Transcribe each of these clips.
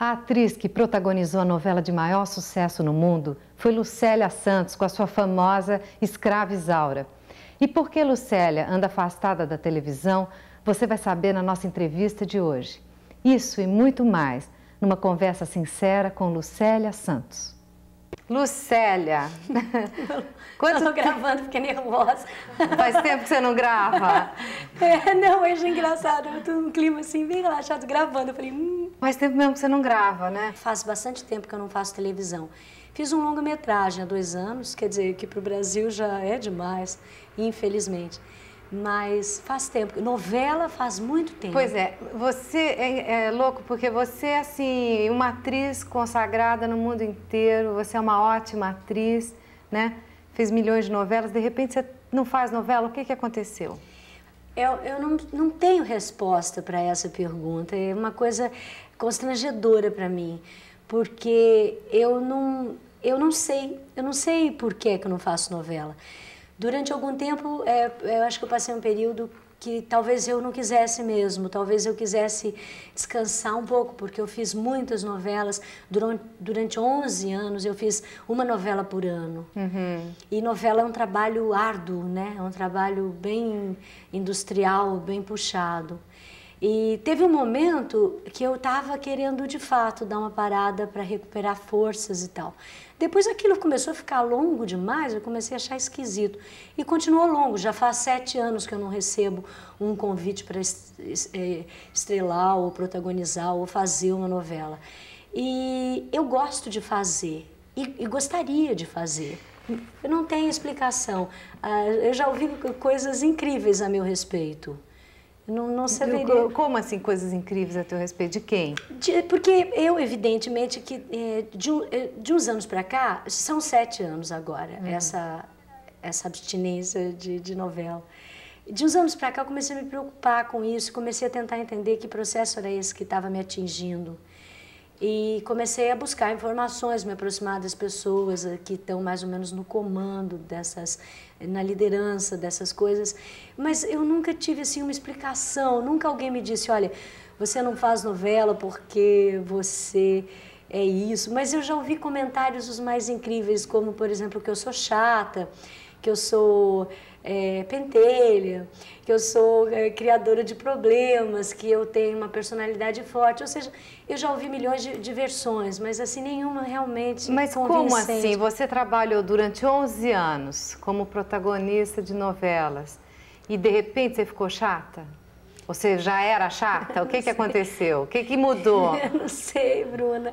A atriz que protagonizou a novela de maior sucesso no mundo foi Lucélia Santos com a sua famosa Escrava Isaura. E por que Lucélia anda afastada da televisão, você vai saber na nossa entrevista de hoje. Isso e muito mais, numa conversa sincera com Lucélia Santos. Lucélia. Quanto... Estou gravando, fiquei nervosa. Faz tempo que você não grava? É, não, hoje é engraçado. Eu tô num clima assim, bem relaxado, gravando. Eu falei, hum. Faz tempo mesmo que você não grava, né? Faz bastante tempo que eu não faço televisão. Fiz um longa-metragem há dois anos, quer dizer, que para o Brasil já é demais, infelizmente mas faz tempo. Novela faz muito tempo. Pois é, você é, é, louco porque você é assim uma atriz consagrada no mundo inteiro. Você é uma ótima atriz, né? Fez milhões de novelas. De repente você não faz novela. O que que aconteceu? Eu, eu não, não tenho resposta para essa pergunta. É uma coisa constrangedora para mim, porque eu não eu não sei eu não sei por que que eu não faço novela. Durante algum tempo, é, eu acho que eu passei um período que talvez eu não quisesse mesmo, talvez eu quisesse descansar um pouco, porque eu fiz muitas novelas. Durante, durante 11 anos, eu fiz uma novela por ano. Uhum. E novela é um trabalho árduo, né? É um trabalho bem industrial, bem puxado. E teve um momento que eu estava querendo de fato dar uma parada para recuperar forças e tal. Depois aquilo começou a ficar longo demais, eu comecei a achar esquisito. E continuou longo, já faz sete anos que eu não recebo um convite para é, estrelar ou protagonizar ou fazer uma novela. E eu gosto de fazer, e, e gostaria de fazer. Eu não tenho explicação. Ah, eu já ouvi coisas incríveis a meu respeito. Não, não saberia. Como assim, coisas incríveis a teu respeito? De quem? De, porque eu, evidentemente, que eh, de, eh, de uns anos para cá, são sete anos agora, uhum. essa, essa abstinência de, de novela. De uns anos para cá, eu comecei a me preocupar com isso, comecei a tentar entender que processo era esse que estava me atingindo. E comecei a buscar informações, me aproximar das pessoas eh, que estão mais ou menos no comando dessas na liderança dessas coisas, mas eu nunca tive assim uma explicação, nunca alguém me disse, olha, você não faz novela porque você é isso, mas eu já ouvi comentários os mais incríveis, como por exemplo que eu sou chata, que eu sou é, pentelha, que eu sou é, criadora de problemas, que eu tenho uma personalidade forte. Ou seja, eu já ouvi milhões de, de versões, mas assim, nenhuma realmente Mas como assim? Você trabalhou durante 11 anos como protagonista de novelas e de repente você ficou chata? Você já era chata? O que, que aconteceu? O que, que mudou? Eu não sei, Bruna.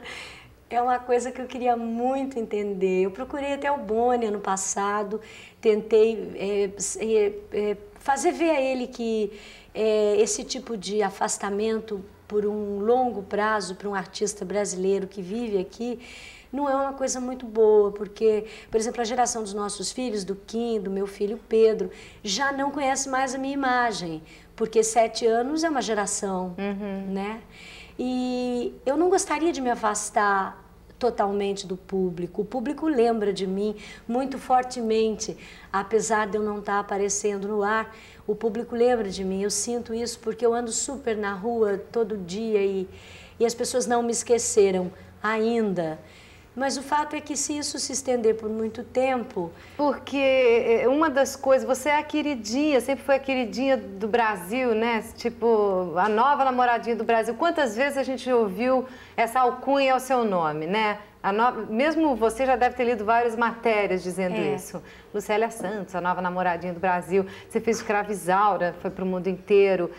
É uma coisa que eu queria muito entender. Eu procurei até o Boni ano passado, tentei é, é, é, fazer ver a ele que é, esse tipo de afastamento por um longo prazo para um artista brasileiro que vive aqui não é uma coisa muito boa, porque, por exemplo, a geração dos nossos filhos, do Kim, do meu filho Pedro, já não conhece mais a minha imagem, porque sete anos é uma geração, uhum. né? E eu não gostaria de me afastar totalmente do público. O público lembra de mim muito fortemente, apesar de eu não estar aparecendo no ar. O público lembra de mim. Eu sinto isso porque eu ando super na rua todo dia e, e as pessoas não me esqueceram ainda. Mas o fato é que se isso se estender por muito tempo. Porque eh, uma das coisas, você é a queridinha, sempre foi a queridinha do Brasil, né? Tipo, a nova namoradinha do Brasil. Quantas vezes a gente ouviu essa alcunha ao seu nome, né? Nova, mesmo você já deve ter lido várias matérias dizendo é. isso. Lucélia Santos, a nova namoradinha do Brasil. Você fez escravizaura, foi para o mundo inteiro.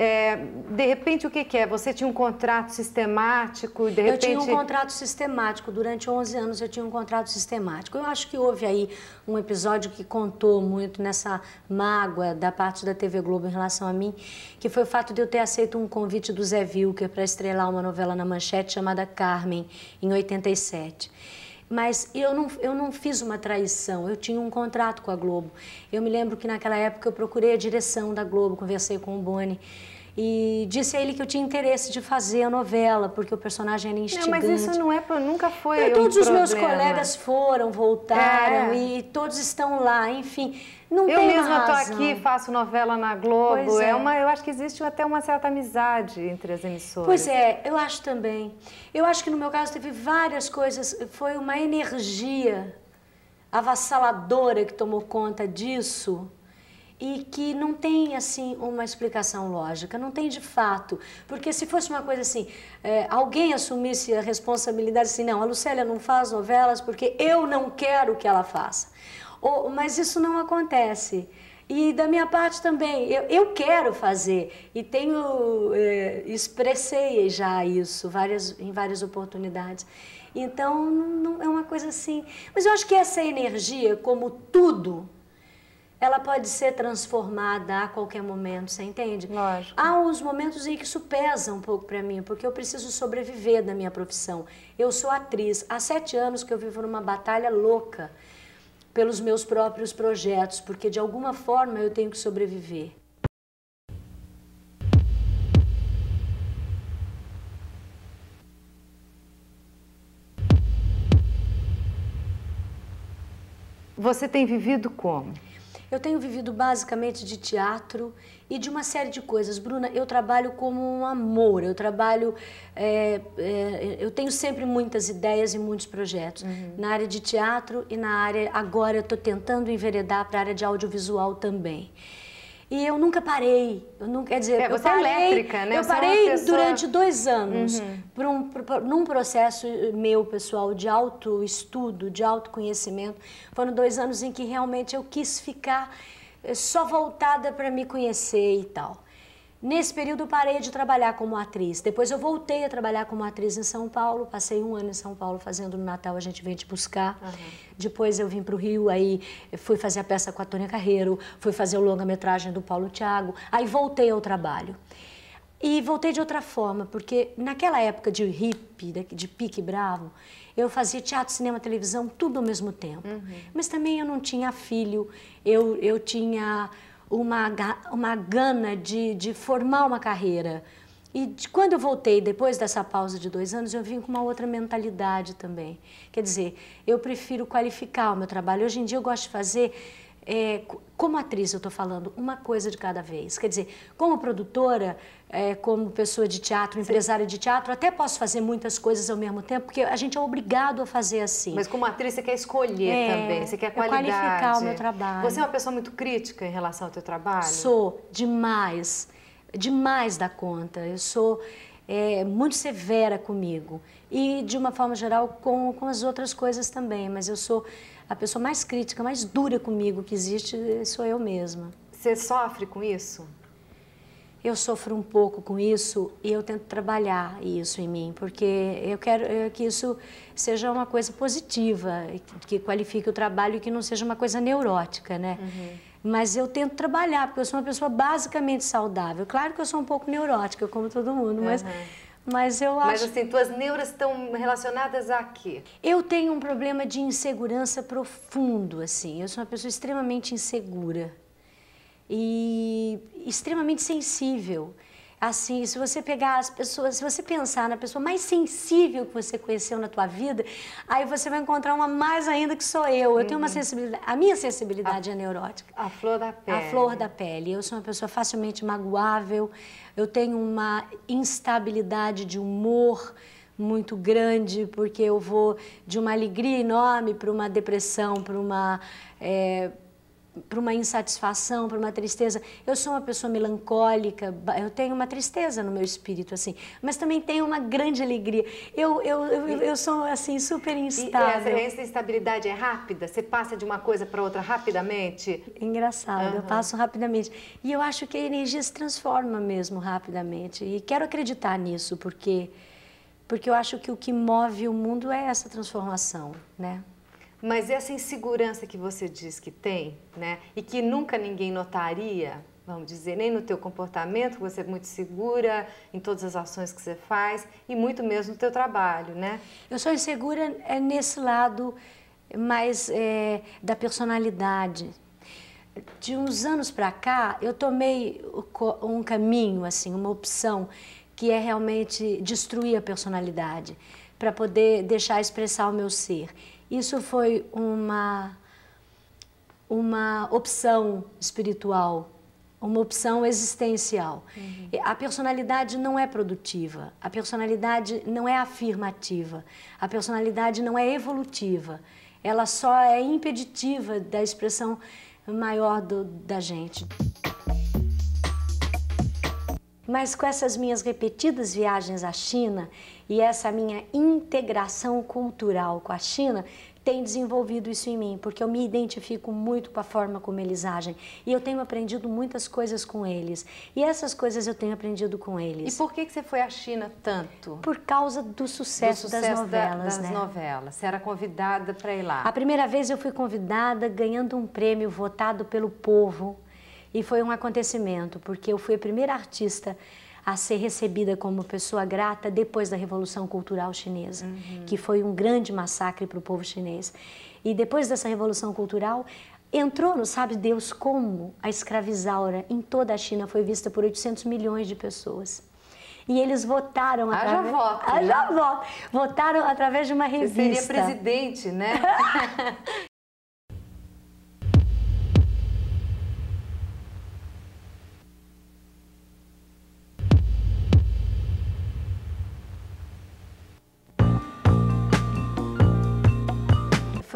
É, de repente, o que, que, é? Você tinha um contrato sistemático? De repente... Eu tinha um contrato sistemático. Durante 11 anos eu tinha um contrato sistemático. Eu acho que houve aí um episódio que contou muito nessa mágoa da parte da TV Globo em relação a mim, que foi o fato de eu ter aceito um convite do Zé Vilker para estrelar uma novela na Manchete chamada Carmen, em 87. Mas eu não, eu não fiz uma traição, eu tinha um contrato com a Globo. Eu me lembro que naquela época eu procurei a direção da Globo, conversei com o Boni e disse a ele que eu tinha interesse de fazer a novela, porque o personagem era instigante. Não, mas isso não é, nunca foi eu, Todos um os problema. meus colegas foram, voltaram é. e todos estão lá, enfim. Não eu tem mesma estou aqui, faço novela na Globo. É. é. uma, eu acho que existe até uma certa amizade entre as emissoras. Pois é, eu acho também. Eu acho que no meu caso teve várias coisas. Foi uma energia avassaladora que tomou conta disso e que não tem assim uma explicação lógica, não tem de fato, porque se fosse uma coisa assim, é, alguém assumisse a responsabilidade assim, não, a Lucélia não faz novelas porque eu não quero que ela faça. Ou, mas isso não acontece. E da minha parte também, eu, eu quero fazer e tenho é, expressei já isso várias, em várias oportunidades. Então não, é uma coisa assim. Mas eu acho que essa energia, como tudo, ela pode ser transformada a qualquer momento, você entende? Lógico. Há os momentos em que isso pesa um pouco para mim, porque eu preciso sobreviver da minha profissão. Eu sou atriz. Há sete anos que eu vivo numa batalha louca pelos meus próprios projetos, porque de alguma forma eu tenho que sobreviver. Você tem vivido como? Eu tenho vivido basicamente de teatro e de uma série de coisas. Bruna, eu trabalho como um amor, eu trabalho. É, é, eu tenho sempre muitas ideias e muitos projetos uhum. na área de teatro e na área. Agora eu estou tentando enveredar para a área de audiovisual também. E eu nunca parei. Eu nunca, quer dizer, é, você eu é parei, é elétrica, né? Eu você é parei é pessoa... durante dois anos uhum. por um, por, num processo eh, meu, pessoal, de autoestudo, de autoconhecimento. Foram dois anos em que realmente eu quis ficar eh, só voltada para me conhecer e tal. Nesse período eu parei de trabalhar como atriz. Depois eu voltei a trabalhar como atriz em São Paulo. Passei um ano em São Paulo fazendo no Natal a gente vem te buscar. Uhum. Depois eu vim para o Rio, aí eh, fui fazer a peça com a Tônia Carreiro, fui fazer o longa-metragem do Paulo Thiago. Aí voltei ao trabalho. E voltei de outra forma, porque naquela época de hippie, de pique bravo, eu fazia teatro, cinema, televisão, tudo ao mesmo tempo. Uhum. Mas também eu não tinha filho, eu, eu tinha uma, uma gana de, de formar uma carreira. E de, quando eu voltei, depois dessa pausa de dois anos, eu vim com uma outra mentalidade também. Quer dizer, eu prefiro qualificar o meu trabalho. Hoje em dia eu gosto de fazer é, como atriz, eu estou falando, uma coisa de cada vez. Quer dizer, como produtora, é, como pessoa de teatro, empresária de teatro, até posso fazer muitas coisas ao mesmo tempo, porque a gente é obrigado a fazer assim. Mas como atriz, você quer escolher é, também, você quer qualidade. qualificar o meu trabalho. Você é uma pessoa muito crítica em relação ao teu trabalho? Sou, demais. Demais da conta. Eu sou é, muito severa comigo e, de uma forma geral, com, com as outras coisas também. Mas eu sou a pessoa mais crítica, mais dura comigo que existe, sou eu mesma. Você sofre com isso? Eu sofro um pouco com isso e eu tento trabalhar isso em mim, porque eu quero eh, que isso seja uma coisa positiva, que qualifique o trabalho e que não seja uma coisa neurótica, né? Uhum. Mas eu tento trabalhar, porque eu sou uma pessoa basicamente saudável. Claro que eu sou um pouco neurótica, como todo mundo, mas... Uhum. Mas eu acho. Mas assim, tuas neuras estão relacionadas a quê? Eu tenho um problema de insegurança profundo, assim. Eu sou uma pessoa extremamente insegura e extremamente sensível assim, se você pegar as pessoas, se você pensar na pessoa mais sensível que você conheceu na tua vida, aí você vai encontrar uma mais ainda que sou eu. Eu tenho uma uhum. sensibilidade, a minha sensibilidade a, é neurótica. A flor da pele. A flor da pele. Eu sou uma pessoa facilmente magoável, eu tenho uma instabilidade de humor muito grande, porque eu vou de uma alegria enorme para uma depressão, para uma... É, para uma insatisfação, para uma tristeza. Eu sou uma pessoa melancólica, eu tenho uma tristeza no meu espírito, assim, mas também tenho uma grande alegria. Eu, eu, eu, eu sou, assim, super instável. E essa instabilidade é rápida? Você passa de uma coisa para outra rapidamente? Engraçado, uhum. eu passo rapidamente. E eu acho que a energia se transforma mesmo rapidamente. E quero acreditar nisso, porque, porque eu acho que o que move o mundo é essa transformação, né? Mas essa insegurança que você diz que tem, né, e que nunca ninguém notaria, vamos dizer, nem no teu comportamento, você é muito segura em todas as ações que você faz e muito mesmo no teu trabalho, né? Eu sou insegura é nesse lado mais é, da personalidade. De uns anos para cá, eu tomei um caminho, assim, uma opção que é realmente destruir a personalidade para poder deixar expressar o meu ser. Isso foi uma, uma opção espiritual, uma opção existencial. Uhum. A personalidade não é produtiva, a personalidade não é afirmativa, a personalidade não é evolutiva. Ela só é impeditiva da expressão maior do, da gente. Mas com essas minhas repetidas viagens à China, e essa minha integração cultural com a China tem desenvolvido isso em mim, porque eu me identifico muito com a forma como eles agem. E eu tenho aprendido muitas coisas com eles. E essas coisas eu tenho aprendido com eles. E por que, que você foi à China tanto? Por causa do sucesso, do sucesso das novelas. Da, das né? novelas. Você era convidada para ir lá. A primeira vez eu fui convidada ganhando um prêmio votado pelo povo. E foi um acontecimento, porque eu fui a primeira artista a ser recebida como pessoa grata depois da Revolução Cultural Chinesa, uhum. que foi um grande massacre para o povo chinês. E depois dessa Revolução Cultural, entrou, não sabe Deus como, a escravizaura em toda a China foi vista por 800 milhões de pessoas. E eles votaram Haja voto. Haja né? voto. Votaram através de uma revista. Você seria presidente, né?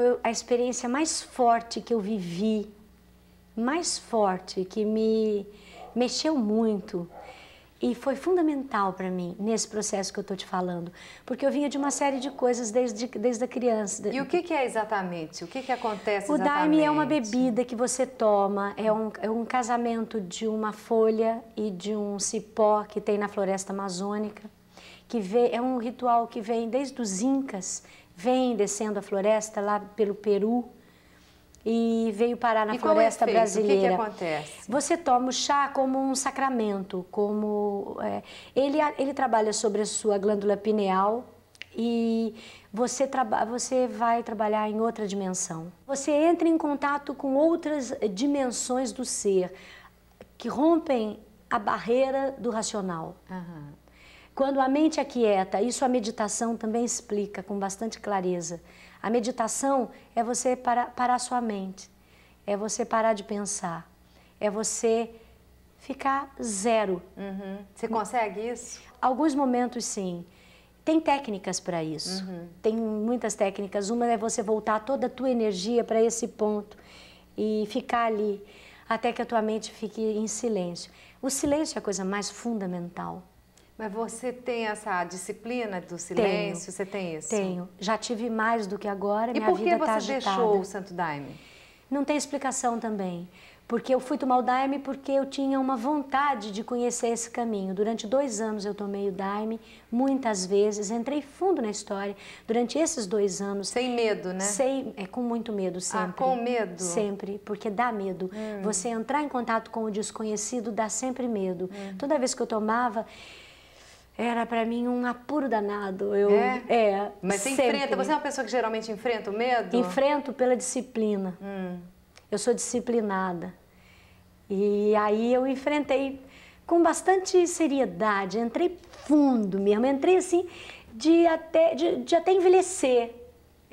foi a experiência mais forte que eu vivi, mais forte, que me mexeu muito. E foi fundamental para mim nesse processo que eu estou te falando, porque eu vinha de uma série de coisas desde, desde a criança. E o que, que é exatamente? O que, que acontece o exatamente? O daime é uma bebida que você toma, é um, é um casamento de uma folha e de um cipó que tem na floresta amazônica, que vê, é um ritual que vem desde os incas, vem descendo a floresta lá pelo Peru e veio parar na e é floresta é brasileira. O que, que, acontece? Você toma o chá como um sacramento, como é, ele ele trabalha sobre a sua glândula pineal e você traba, você vai trabalhar em outra dimensão. Você entra em contato com outras dimensões do ser que rompem a barreira do racional. Uhum. Quando a mente aquieta, é isso a meditação também explica com bastante clareza. A meditação é você parar, parar sua mente, é você parar de pensar, é você ficar zero. Uhum. Você consegue isso? Alguns momentos sim. Tem técnicas para isso. Uhum. Tem muitas técnicas. Uma é você voltar toda a tua energia para esse ponto e ficar ali até que a tua mente fique em silêncio. O silêncio é a coisa mais fundamental. Mas você tem essa disciplina do silêncio? Tenho, você tem isso? Tenho. Já tive mais do que agora. E minha por que vida tá você tá deixou o Santo Daime? Não tem explicação também. Porque eu fui tomar o Daime porque eu tinha uma vontade de conhecer esse caminho. Durante dois anos eu tomei o Daime, muitas vezes, entrei fundo na história. Durante esses dois anos. Sem medo, né? Sem, é com muito medo ah, sempre. Ah, com medo? Sempre, porque dá medo. Hum. Você entrar em contato com o desconhecido dá sempre medo. Hum. Toda vez que eu tomava. Era para mim um apuro danado. Eu, é? é Mas você sempre. enfrenta, você é uma pessoa que geralmente enfrenta o medo? Enfrento pela disciplina. Hum. Eu sou disciplinada. E aí eu enfrentei com bastante seriedade, entrei fundo mesmo, entrei assim de até, de, de até envelhecer.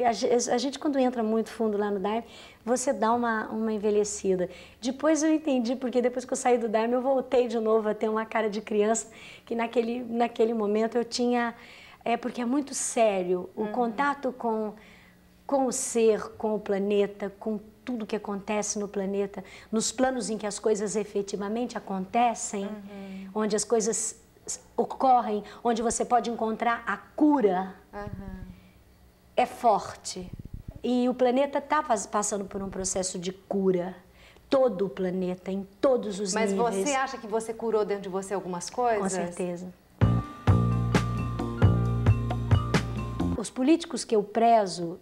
A, gente quando entra muito fundo lá no dive, você dá uma, uma envelhecida. Depois eu entendi, porque depois que eu saí do Dharma eu voltei de novo a ter uma cara de criança, que naquele, naquele momento eu tinha. É porque é muito sério o uhum. contato com, com o ser, com o planeta, com tudo que acontece no planeta, nos planos em que as coisas efetivamente acontecem, uhum. onde as coisas ocorrem, onde você pode encontrar a cura, uhum. é forte. E o planeta está passando por um processo de cura. Todo o planeta, em todos os Mas níveis. Mas você acha que você curou dentro de você algumas coisas? Com certeza. Os políticos que eu prezo,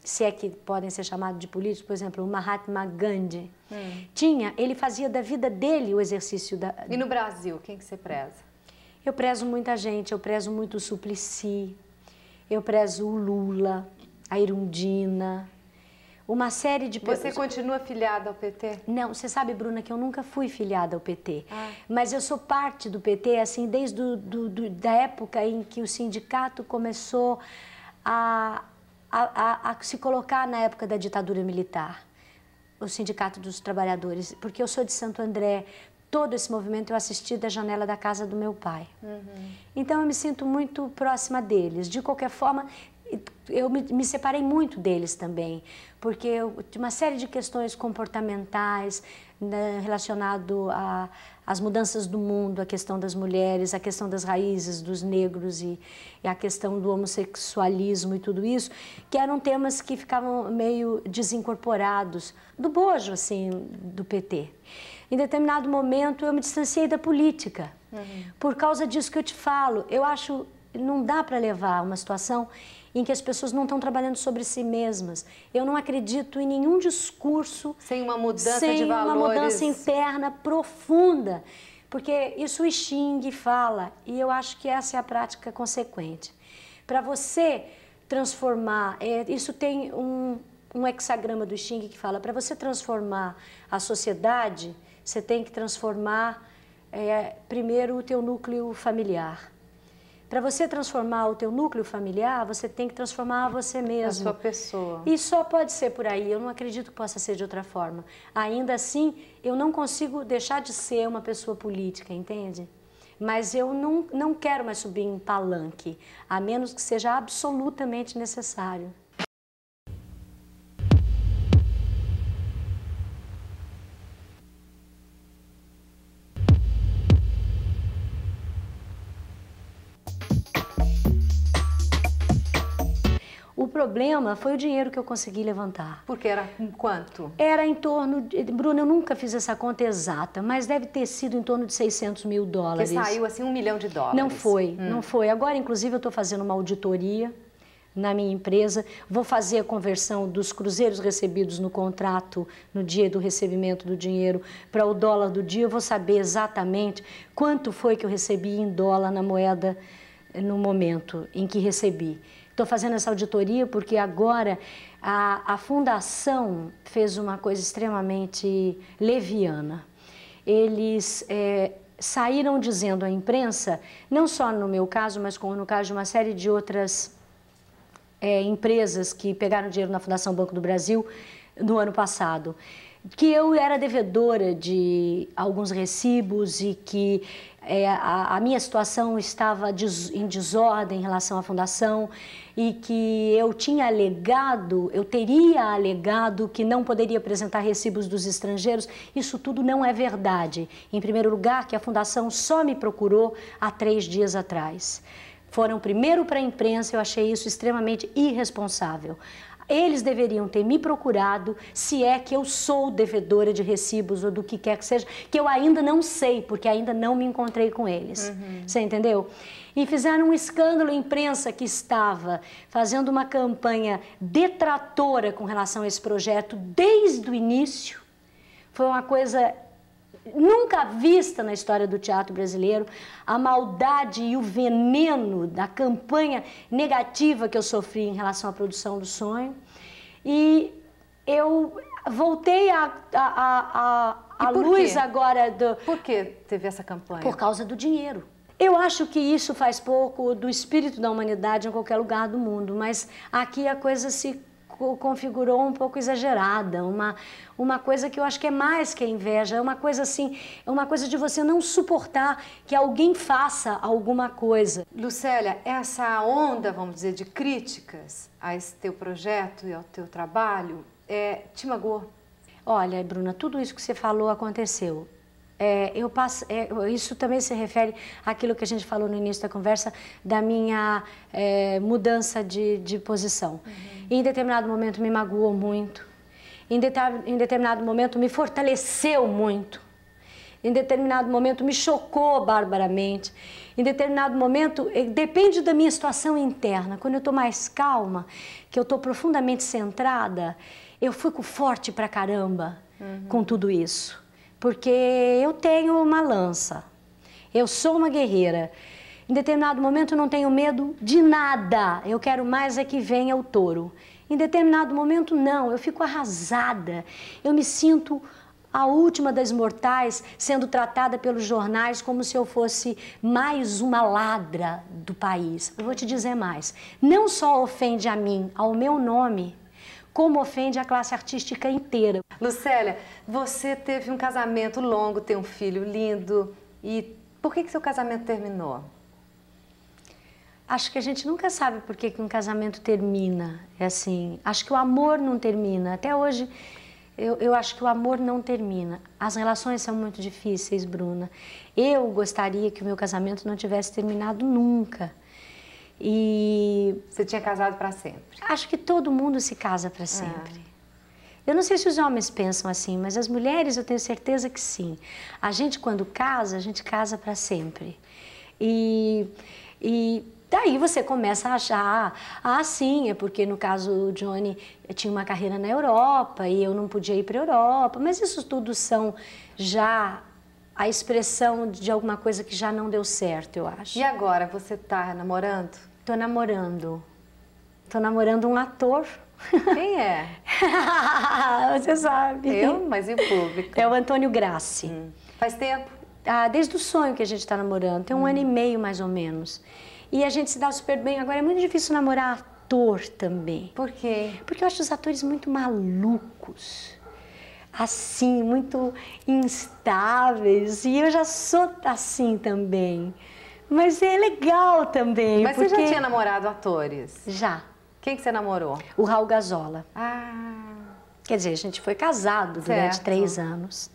se é que podem ser chamados de políticos, por exemplo, o Mahatma Gandhi, hum. tinha, ele fazia da vida dele o exercício da... E no Brasil, quem que você preza? Eu prezo muita gente, eu prezo muito o Suplicy, eu prezo o Lula, a Irundina, uma série de pessoas. Você continua filiada ao PT? Não, você sabe, Bruna, que eu nunca fui filiada ao PT. Ah. Mas eu sou parte do PT, assim, desde do, do, do, da época em que o sindicato começou a, a, a, a se colocar na época da ditadura militar. O Sindicato dos Trabalhadores, porque eu sou de Santo André, todo esse movimento eu assisti da janela da casa do meu pai. Uhum. Então eu me sinto muito próxima deles. De qualquer forma, eu me, me, separei muito deles também, porque eu tinha uma série de questões comportamentais né, relacionado às mudanças do mundo, a questão das mulheres, a questão das raízes dos negros e, e, a questão do homossexualismo e tudo isso, que eram temas que ficavam meio desincorporados do bojo assim do PT. Em determinado momento eu me distanciei da política. Uhum. Por causa disso que eu te falo, eu acho não dá para levar uma situação em que as pessoas não estão trabalhando sobre si mesmas. Eu não acredito em nenhum discurso sem uma mudança sem de valores, sem uma mudança interna profunda, porque isso o Xing fala e eu acho que essa é a prática consequente. Para você transformar, é, isso tem um, um hexagrama do Xing que fala: para você transformar a sociedade, você tem que transformar é, primeiro o teu núcleo familiar. Para você transformar o teu núcleo familiar, você tem que transformar você mesmo. A sua pessoa. E só pode ser por aí, eu não acredito que possa ser de outra forma. Ainda assim, eu não consigo deixar de ser uma pessoa política, entende? Mas eu não, não quero mais subir em palanque, a menos que seja absolutamente necessário. problema foi o dinheiro que eu consegui levantar. Porque era com quanto? Era em torno. De, Bruno, eu nunca fiz essa conta exata, mas deve ter sido em torno de 600 mil dólares. Que saiu assim um milhão de dólares. Não foi, hum. não foi. Agora, inclusive, eu estou fazendo uma auditoria na minha empresa, vou fazer a conversão dos cruzeiros recebidos no contrato no dia do recebimento do dinheiro para o dólar do dia, eu vou saber exatamente quanto foi que eu recebi em dólar na moeda no momento em que recebi. Estou fazendo essa auditoria porque agora a, a fundação fez uma coisa extremamente leviana. Eles é, saíram dizendo à imprensa, não só no meu caso, mas como no caso de uma série de outras é, empresas que pegaram dinheiro na Fundação Banco do Brasil no ano passado, que eu era devedora de alguns recibos e que é, a, a, minha situação estava des, em desordem em relação à fundação e que eu tinha alegado, eu teria alegado que não poderia apresentar recibos dos estrangeiros. Isso tudo não é verdade. Em primeiro lugar, que a fundação só me procurou há três dias atrás. Foram primeiro para a imprensa, eu achei isso extremamente irresponsável. Eles deveriam ter me procurado se é que eu sou devedora de recibos ou do que quer que seja, que eu ainda não sei, porque ainda não me encontrei com eles. Uhum. Você entendeu? E fizeram um escândalo, a imprensa que estava fazendo uma campanha detratora com relação a esse projeto desde o início. Foi uma coisa nunca vista na história do teatro brasileiro, a maldade e o veneno da campanha negativa que eu sofri em relação à produção do sonho. E eu voltei a, a, a, a luz quê? agora do. Por que teve essa campanha? Por causa do dinheiro. Eu acho que isso faz pouco do espírito da humanidade em qualquer lugar do mundo, mas aqui a coisa se configurou um pouco exagerada, uma, uma coisa que eu acho que é mais que a inveja, é uma coisa assim, é uma coisa de você não suportar que alguém faça alguma coisa. Lucélia, essa onda, vamos dizer, de críticas a esse teu projeto e ao teu trabalho, é, te magoou? Olha, Bruna, tudo isso que você falou aconteceu. É, eu passo, é, isso também se refere àquilo que a gente falou no início da conversa, da minha é, mudança de, de posição. Uhum. Em determinado momento me magoou muito, em, de, em determinado momento me fortaleceu muito, em determinado momento me chocou barbaramente, em determinado momento, eh, depende da minha situação interna. Quando eu estou mais calma, que eu estou profundamente centrada, eu fico forte pra caramba uhum. com tudo isso porque eu tenho uma lança, eu sou uma guerreira. Em determinado momento eu não tenho medo de nada, eu quero mais é que venha o touro. Em determinado momento, não, eu fico arrasada, eu me sinto a última das mortais, sendo tratada pelos jornais como se eu fosse mais uma ladra do país. Eu vou te dizer mais: não só ofende a mim, ao meu nome, como ofende a classe artística inteira. Lucélia, você teve um casamento longo, tem um filho lindo. E por que, que seu casamento terminou? Acho que a gente nunca sabe por que, que um casamento termina. É assim, acho que o amor não termina. Até hoje, eu, eu acho que o amor não termina. As relações são muito difíceis, Bruna. Eu gostaria que o meu casamento não tivesse terminado nunca. E você tinha casado para sempre? Acho que todo mundo se casa para ah. sempre. Eu não sei se os homens pensam assim, mas as mulheres eu tenho certeza que sim. A gente quando casa, a gente casa para sempre. E, e daí você começa a achar, ah, sim, é porque no caso o Johnny tinha uma carreira na Europa e eu não podia ir para a Europa, mas isso tudo são já a expressão de alguma coisa que já não deu certo, eu acho. E agora, você tá namorando? Tô namorando. Tô namorando um ator. Quem é? você sabe. Eu, mas em público. É o Antônio Grassi. Hum. Faz tempo? Ah, desde o sonho que a gente está namorando. Tem um hum. ano e meio, mais ou menos. E a gente se dá super bem. Agora, é muito difícil namorar ator também. Por quê? Porque eu acho os atores muito malucos assim, muito instáveis. E eu já sou assim também. Mas é legal também. Mas porque... você já tinha namorado atores? Já. Quem que você namorou? O Raul Gazola. Ah. Quer dizer, a gente foi casado durante três anos.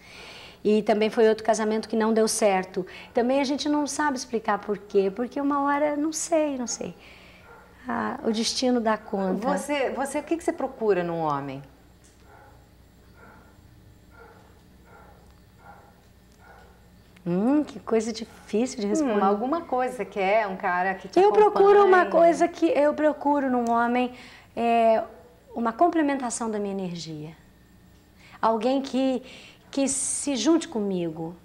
E também foi outro casamento que não deu certo. Também a gente não sabe explicar por quê, porque uma hora, não sei, não sei. Ah, o destino dá conta. Você, você, o que, que você procura num homem? Hum, que coisa difícil de responder. Hum, alguma coisa que é um cara que te Eu acompanha. procuro uma coisa que eu procuro num homem é uma complementação da minha energia. Alguém que que se junte comigo.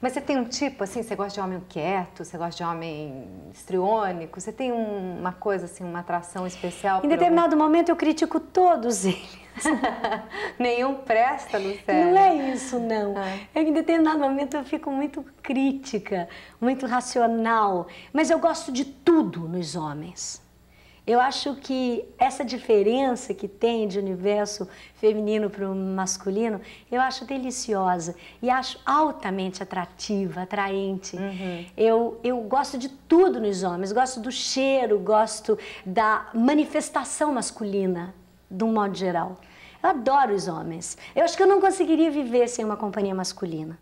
Mas você tem um tipo assim, você gosta de homem quieto, você gosta de homem estriônico, você tem um, uma coisa assim, uma atração especial? Em determinado momento eu critico todos eles. Nenhum presta, Lucélia. Não é isso, não. Ah. É que em determinado momento eu fico muito crítica, muito racional. Mas eu gosto de tudo nos homens. Eu acho que essa diferença que tem de universo feminino para o masculino, eu acho deliciosa e acho altamente atrativa, atraente. Uhum. Eu, eu gosto de tudo nos homens, gosto do cheiro, gosto da manifestação masculina de um modo geral. Eu adoro os homens. Eu acho que eu não conseguiria viver sem uma companhia masculina.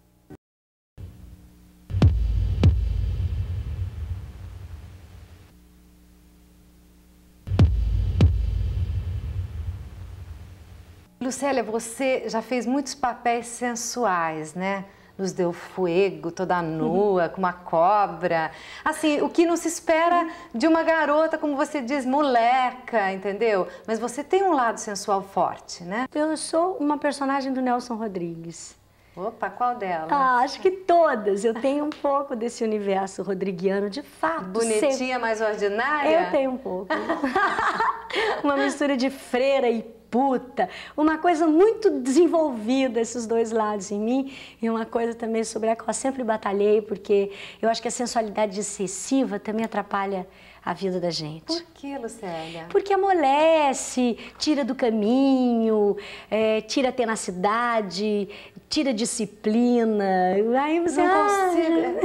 Lucélia, você já fez muitos papéis sensuais, né? nos deu fuego, toda uhum. nua, com uma cobra. Assim, o que não se espera de uma garota, como você diz, moleca, entendeu? Mas você tem um lado sensual forte, né? Eu sou uma personagem do Nelson Rodrigues. Opa, qual dela? Ah, acho que todas. Eu tenho um pouco desse universo rodriguiano, de fato. Bonitinha, sempre. mais ordinária? Eu tenho um pouco. uma mistura de freira e disputa, uma coisa muito desenvolvida, esses dois lados em mim, e uma coisa também sobre a qual eu sempre batalhei, porque eu acho que a sensualidade excessiva também atrapalha a vida da gente. Por que, Lucélia? Porque amolece, tira do caminho, é, tira a tenacidade, tira a disciplina. Aí você não ah,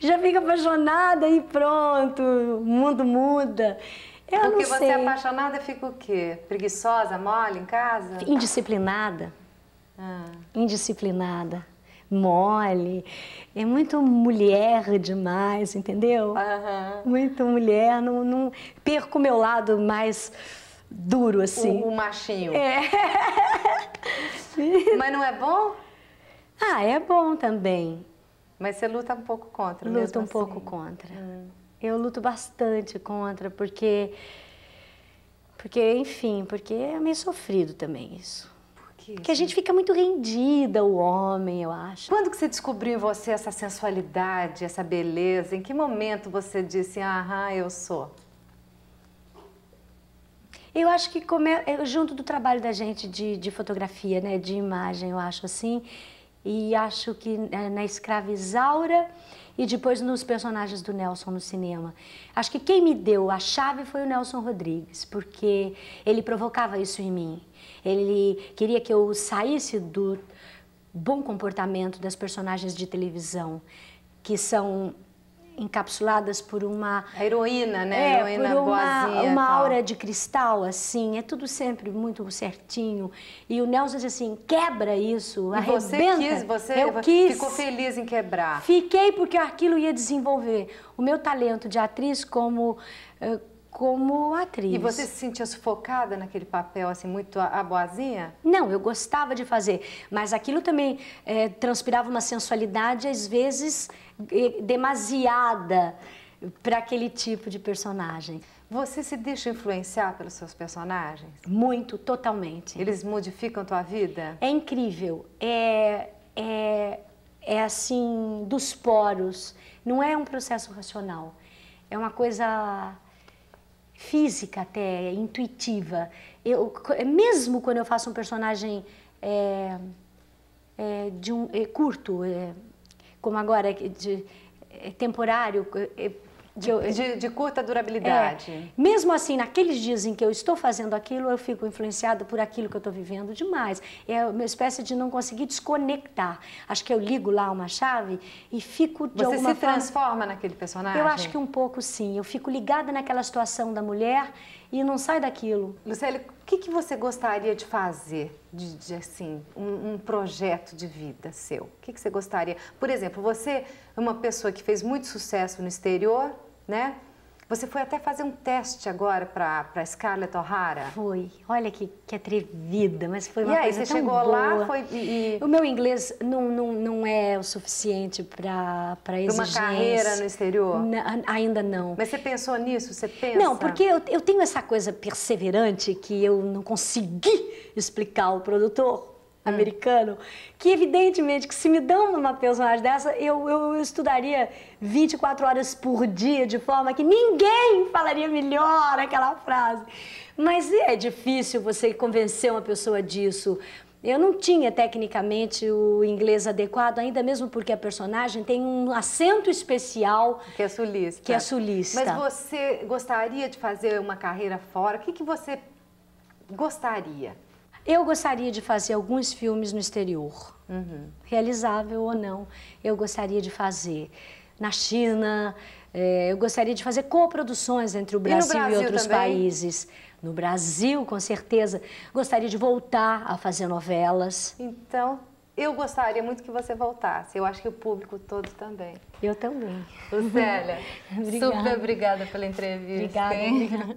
já fica apaixonada e pronto, o mundo muda. Eu Porque você é sei. é apaixonada, fica o quê? Preguiçosa, mole em casa? Indisciplinada. Ah. Indisciplinada. Mole. É muito mulher demais, entendeu? Muito mulher. Não, não... Perco o meu lado mais duro, assim. O, o machinho. É. Mas não é bom? Ah, é bom também. Mas você luta um pouco contra, Luta um assim. pouco contra. Hum eu luto bastante contra, porque. Porque, enfim, porque é meio sofrido também isso. Porque a gente fica muito rendida, o homem, eu acho. Quando que você descobriu em você essa sensualidade, essa beleza? Em que momento você disse, aham, eu sou? Eu acho que é, junto do trabalho da gente de, de fotografia, né, de imagem, eu acho assim, e acho que né, na Escrava Isaura e depois nos personagens do Nelson no cinema. Acho que quem me deu a chave foi o Nelson Rodrigues, porque ele provocava isso em mim. Ele queria que eu saísse do bom comportamento das personagens de televisão, que são encapsuladas por uma... A heroína, né? É, heroína por uma, boazinha, uma aura de cristal, assim. É tudo sempre muito certinho. E o Nelson diz assim, quebra isso, e arrebenta. você quis, você eu quis. ficou feliz em quebrar. Fiquei porque aquilo ia desenvolver o meu talento de atriz como eh, como atriz. E você se sentia sufocada naquele papel, assim, muito a, boazinha? Não, eu gostava de fazer, mas aquilo também é, transpirava uma sensualidade, às vezes, demasiada para aquele tipo de personagem. Você se deixa influenciar pelos seus personagens? Muito, totalmente. Eles modificam tua vida? É incrível. É, é, é assim, dos poros. Não é um processo racional. É uma coisa física até, é intuitiva. Eu, é mesmo quando eu faço um personagem é, é, de um é, curto, é, como agora, de, temporário, de, de, de, curta durabilidade. É. Mesmo assim, naqueles dias em que eu estou fazendo aquilo, eu fico influenciada por aquilo que eu estou vivendo demais. É uma espécie de não conseguir desconectar. Acho que eu ligo lá uma chave e fico de Você alguma Você se transforma naquele personagem? Eu acho que um pouco sim. Eu fico ligada naquela situação da mulher e não sai daquilo. Lucélia, o que, que você gostaria de fazer, de, de assim, um, um, projeto de vida seu? O que, que você gostaria? Por exemplo, você é uma pessoa que fez muito sucesso no exterior, né? Você foi até fazer um teste agora para Scarlett O'Hara? Foi. Olha que, que atrevida, mas foi uma e aí, coisa você chegou lá, foi... E... O meu inglês não, não, não é o suficiente para para Uma carreira no exterior? Na, ainda não. Mas você pensou nisso? Você pensa? Não, porque eu, eu tenho essa coisa perseverante que eu não consegui explicar ao produtor é. americano, que evidentemente que se me dão uma personagem dessa, eu, eu, eu estudaria 24 horas por dia, de forma que ninguém falaria melhor aquela frase. Mas é difícil você convencer uma pessoa disso. Eu não tinha tecnicamente o inglês adequado, ainda mesmo porque a personagem tem um acento especial. Que é sulista. Que é sulista. Mas você gostaria de fazer uma carreira fora? O que, que você gostaria? Eu gostaria de fazer alguns filmes no exterior, uhum. realizável ou não. Eu gostaria de fazer na China, eh, eu gostaria de fazer coproduções entre o Brasil e, Brasil e outros também? países. No Brasil, com certeza. Gostaria de voltar a fazer novelas. Então, eu gostaria muito que você voltasse. Eu acho que o público todo também. Eu também. Lucélia, obrigada. super obrigada pela entrevista. Obrigada.